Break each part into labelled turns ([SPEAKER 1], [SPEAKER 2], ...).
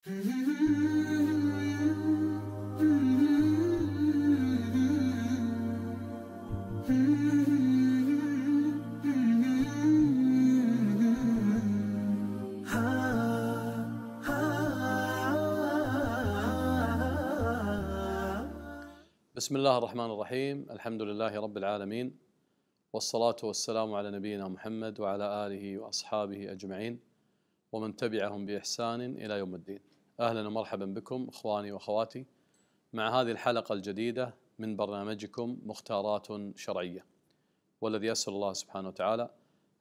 [SPEAKER 1] بسم الله الرحمن الرحيم الحمد لله رب العالمين والصلاة والسلام على نبينا محمد وعلى آله وأصحابه أجمعين ومن تبعهم بإحسان إلى يوم الدين اهلا ومرحبا بكم اخواني واخواتي مع هذه الحلقه الجديده من برنامجكم مختارات شرعيه والذي اسال الله سبحانه وتعالى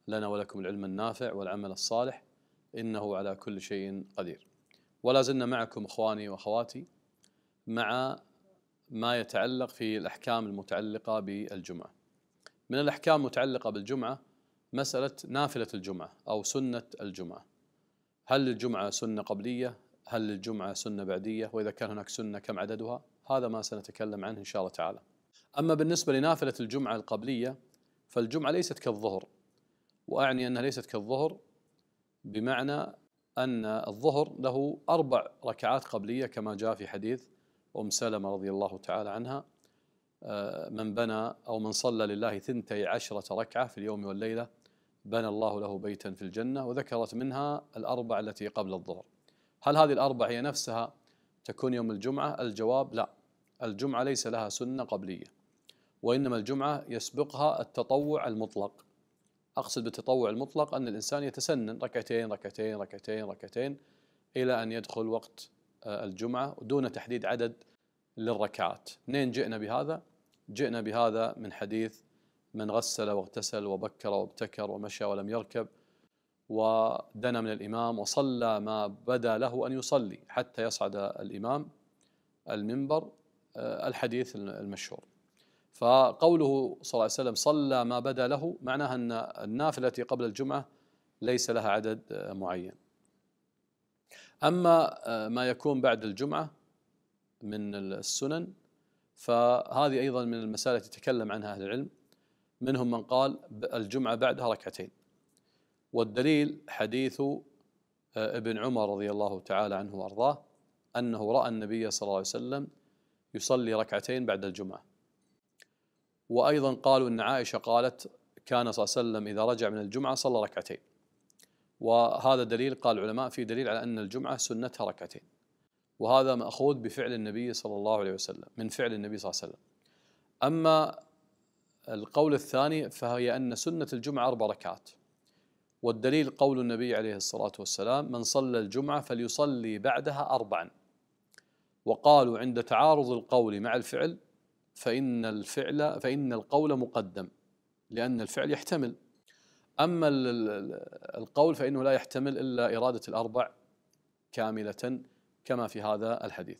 [SPEAKER 1] لنا ولكم العلم النافع والعمل الصالح انه على كل شيء قدير. ولا زلنا معكم اخواني واخواتي مع ما يتعلق في الاحكام المتعلقه بالجمعه. من الاحكام المتعلقه بالجمعه مساله نافله الجمعه او سنه الجمعه. هل الجمعه سنه قبليه هل الجمعة سنة بعدية وإذا كان هناك سنة كم عددها هذا ما سنتكلم عنه إن شاء الله تعالى أما بالنسبة لنافلة الجمعة القبلية فالجمعة ليست كالظهر وأعني أنها ليست كالظهر بمعنى أن الظهر له أربع ركعات قبلية كما جاء في حديث أم سلمة رضي الله تعالى عنها آه، من بنى أو من صلى لله ثنتي عشرة ركعة في اليوم والليلة بنى الله له بيتا في الجنة وذكرت منها الأربع التي قبل الظهر هل هذه الأربع هي نفسها تكون يوم الجمعة الجواب لا الجمعة ليس لها سنة قبلية وإنما الجمعة يسبقها التطوع المطلق أقصد بالتطوع المطلق أن الإنسان يتسنن ركعتين ركعتين ركعتين ركعتين إلى أن يدخل وقت آه، الجمعة دون تحديد عدد للركعات منين جئنا بهذا؟ جئنا بهذا من حديث من غسل واغتسل وبكر وابتكر ومشى ولم يركب ودنا من الإمام وصلى ما بدا له أن يصلي حتى يصعد الإمام المنبر آه، الحديث المشهور فقوله صلى الله عليه وسلم صلى ما بدا له معناها أن النافلة التي قبل الجمعة ليس لها عدد آه، معين أما آه، ما يكون بعد الجمعة من السنن فهذه أيضا من المسائل التي تكلم عنها أهل العلم منهم من قال الجمعة بعدها ركعتين والدليل حديث آه، ابن عمر رضي الله تعالى عنه وارضاه انه راى النبي صلى الله عليه وسلم يصلي ركعتين بعد الجمعه. وايضا قالوا ان عائشه قالت كان صلى الله عليه وسلم اذا رجع من الجمعه صلى ركعتين. وهذا دليل قال العلماء في دليل على ان الجمعه سنتها ركعتين. وهذا ماخوذ بفعل النبي صلى الله عليه وسلم من فعل النبي صلى الله عليه وسلم. اما القول الثاني فهي ان سنه الجمعه اربع ركعات. والدليل قول النبي عليه الصلاة والسلام من صلى الجمعة فليصلي بعدها أربعا وقالوا عند تعارض القول مع الفعل فإن الفعل فإن القول مقدم لأن الفعل يحتمل أما القول فإنه لا يحتمل إلا إرادة الأربع كاملة كما في هذا الحديث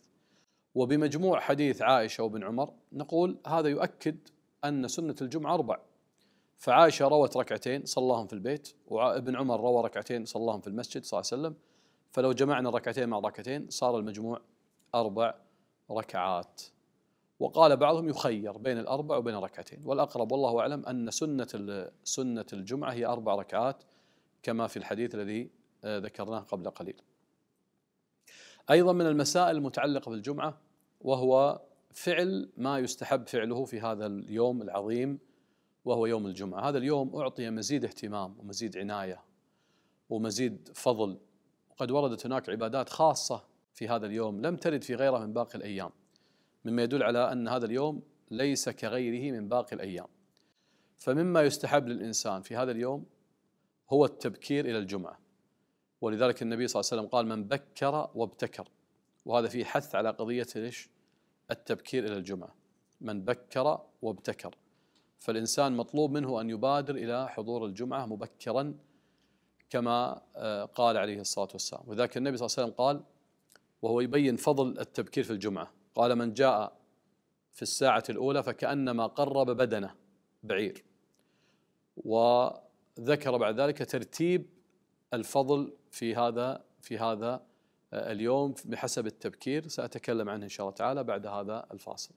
[SPEAKER 1] وبمجموع حديث عائشة وابن عمر نقول هذا يؤكد أن سنة الجمعة أربع فعائشه روت ركعتين صلاهم في البيت وابن عمر روى ركعتين صلاهم في المسجد صلى الله عليه وسلم فلو جمعنا الركعتين مع ركعتين صار المجموع اربع ركعات وقال بعضهم يخير بين الاربع وبين الركعتين والاقرب والله اعلم ان سنه سنه الجمعه هي اربع ركعات كما في الحديث الذي آه، ذكرناه قبل قليل. ايضا من المسائل المتعلقه بالجمعه وهو فعل ما يستحب فعله في هذا اليوم العظيم وهو يوم الجمعة هذا اليوم أعطي مزيد اهتمام ومزيد عناية ومزيد فضل وقد وردت هناك عبادات خاصة في هذا اليوم لم ترد في غيره من باقي الأيام مما يدل على أن هذا اليوم ليس كغيره من باقي الأيام فمما يستحب للإنسان في هذا اليوم هو التبكير إلى الجمعة ولذلك النبي صلى الله عليه وسلم قال من بكر وابتكر وهذا فيه حث على قضية التبكير إلى الجمعة من بكر وابتكر فالإنسان مطلوب منه أن يبادر إلى حضور الجمعة مبكرا كما آه، قال عليه الصلاة والسلام وذاك النبي صلى الله عليه وسلم قال وهو يبين فضل التبكير في الجمعة قال من جاء في الساعة الأولى فكأنما قرب بدنه بعير وذكر بعد ذلك ترتيب الفضل في هذا في هذا آه، اليوم بحسب التبكير سأتكلم عنه إن شاء الله تعالى بعد هذا الفاصل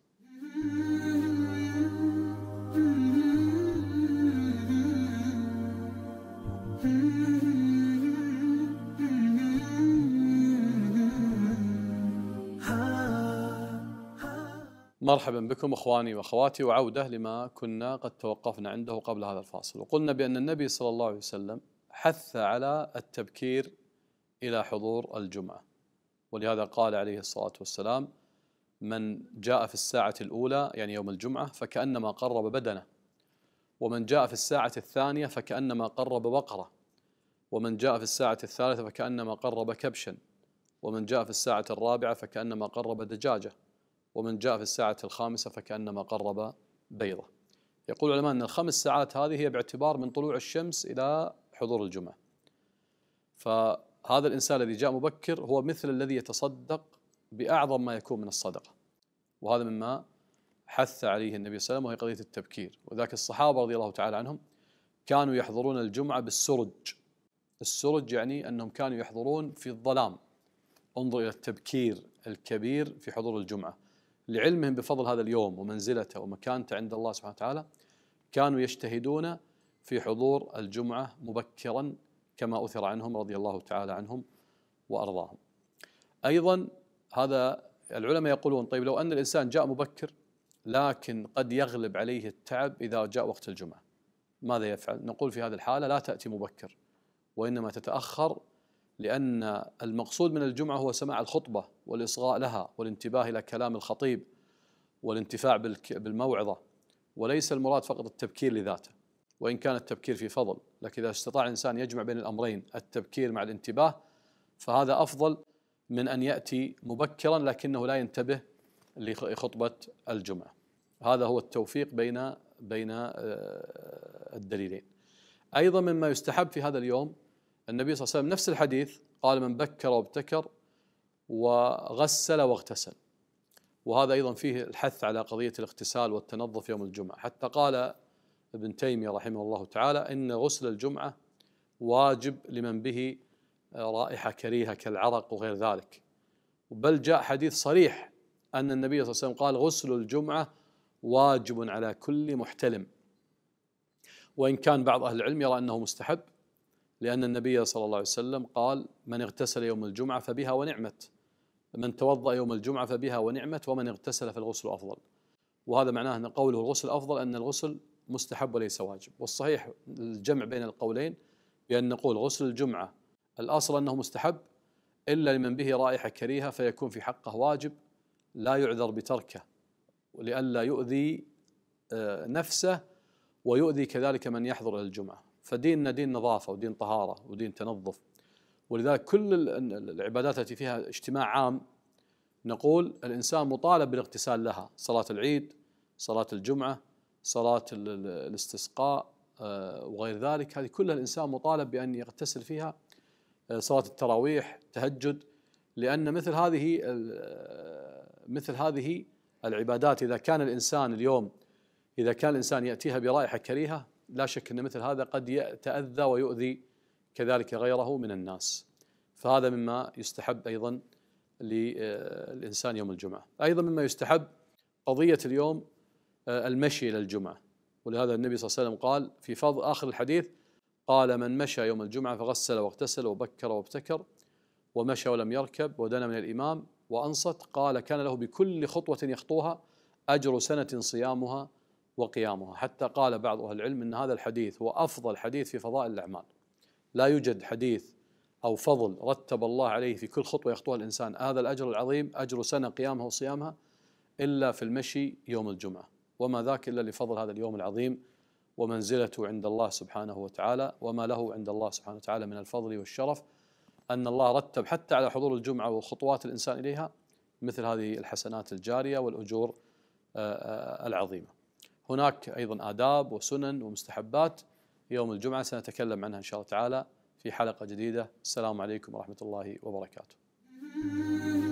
[SPEAKER 1] مرحبا بكم اخواني واخواتي وعوده لما كنا قد توقفنا عنده قبل هذا الفاصل وقلنا بان النبي صلى الله عليه وسلم حث على التبكير الى حضور الجمعه ولهذا قال عليه الصلاه والسلام من جاء في الساعه الاولى يعني يوم الجمعه فكانما قرب بدنه ومن جاء في الساعه الثانيه فكانما قرب بقره ومن جاء في الساعه الثالثه فكانما قرب كبشا ومن جاء في الساعه الرابعه فكانما قرب دجاجه ومن جاء في الساعة الخامسة فكأنما قرب بيضة يقول العلماء أن الخمس ساعات هذه هي باعتبار من طلوع الشمس إلى حضور الجمعة فهذا الإنسان الذي جاء مبكر هو مثل الذي يتصدق بأعظم ما يكون من الصدقة وهذا مما حث عليه النبي صلى الله عليه وسلم وهي قضية التبكير وذاك الصحابة رضي الله تعالى عنهم كانوا يحضرون الجمعة بالسرج السرج يعني أنهم كانوا يحضرون في الظلام انظر إلى التبكير الكبير في حضور الجمعة لعلمهم بفضل هذا اليوم ومنزلته ومكانته عند الله سبحانه وتعالى كانوا يجتهدون في حضور الجمعة مبكرا كما أثر عنهم رضي الله تعالى عنهم وأرضاهم أيضا هذا العلماء يقولون طيب لو أن الإنسان جاء مبكر لكن قد يغلب عليه التعب إذا جاء وقت الجمعة ماذا يفعل؟ نقول في هذه الحالة لا تأتي مبكر وإنما تتأخر لأن المقصود من الجمعة هو سماع الخطبة والإصغاء لها والانتباه إلى كلام الخطيب والانتفاع بالموعظة وليس المراد فقط التبكير لذاته وإن كان التبكير في فضل لكن إذا استطاع الإنسان يجمع بين الأمرين التبكير مع الانتباه فهذا أفضل من أن يأتي مبكرا لكنه لا ينتبه لخطبة الجمعة هذا هو التوفيق بين بين آه، الدليلين أيضا مما يستحب في هذا اليوم النبي صلى الله عليه وسلم نفس الحديث قال من بكر وابتكر وغسل واغتسل وهذا أيضا فيه الحث على قضية الاغتسال والتنظف يوم الجمعة حتى قال ابن تيمية رحمه الله تعالى إن غسل الجمعة واجب لمن به رائحة كريهة كالعرق وغير ذلك بل جاء حديث صريح أن النبي صلى الله عليه وسلم قال غسل الجمعة واجب على كل محتلم وإن كان بعض أهل العلم يرى أنه مستحب لأن النبي صلى الله عليه وسلم قال من اغتسل يوم الجمعة فبها ونعمت من توضأ يوم الجمعة فبها ونعمت ومن اغتسل فالغسل أفضل وهذا معناه أن قوله الغسل أفضل أن الغسل مستحب وليس واجب والصحيح الجمع بين القولين بأن نقول غسل الجمعة الأصل أنه مستحب إلا لمن به رائحة كريهة فيكون في حقه واجب لا يعذر بتركه لئلا يؤذي آه، نفسه ويؤذي كذلك من يحضر الجمعه فديننا دين نظافه ودين طهاره ودين تنظف ولذلك كل العبادات التي فيها اجتماع عام نقول الانسان مطالب بالاغتسال لها صلاه العيد صلاه الجمعه صلاه الاستسقاء آه، وغير ذلك هذه كلها الانسان مطالب بان يغتسل فيها آه، صلاه التراويح تهجد لان مثل هذه آه، مثل هذه العبادات اذا كان الانسان اليوم اذا كان الانسان ياتيها برائحه كريهه لا شك أن مثل هذا قد يتأذى ويؤذي كذلك غيره من الناس فهذا مما يستحب أيضا للإنسان يوم الجمعة أيضا مما يستحب قضية اليوم آه، المشي إلى الجمعة ولهذا النبي صلى الله عليه وسلم قال في فضل آخر الحديث قال من مشى يوم الجمعة فغسل واغتسل وبكر وابتكر ومشى ولم يركب ودنا من الإمام وأنصت قال كان له بكل خطوة يخطوها أجر سنة صيامها وقيامها حتى قال بعض أهل العلم أن هذا الحديث هو أفضل حديث في فضائل الأعمال لا يوجد حديث أو فضل رتب الله عليه في كل خطوة يخطوها الإنسان هذا الأجر العظيم أجر سنة قيامها وصيامها إلا في المشي يوم الجمعة وما ذاك إلا لفضل هذا اليوم العظيم ومنزلته عند الله سبحانه وتعالى وما له عند الله سبحانه وتعالى من الفضل والشرف أن الله رتب حتى على حضور الجمعة وخطوات الإنسان إليها مثل هذه الحسنات الجارية والأجور آه، آه، العظيمه هناك أيضا آداب وسنن ومستحبات يوم الجمعة سنتكلم عنها إن شاء الله تعالى في حلقة جديدة السلام عليكم ورحمة الله وبركاته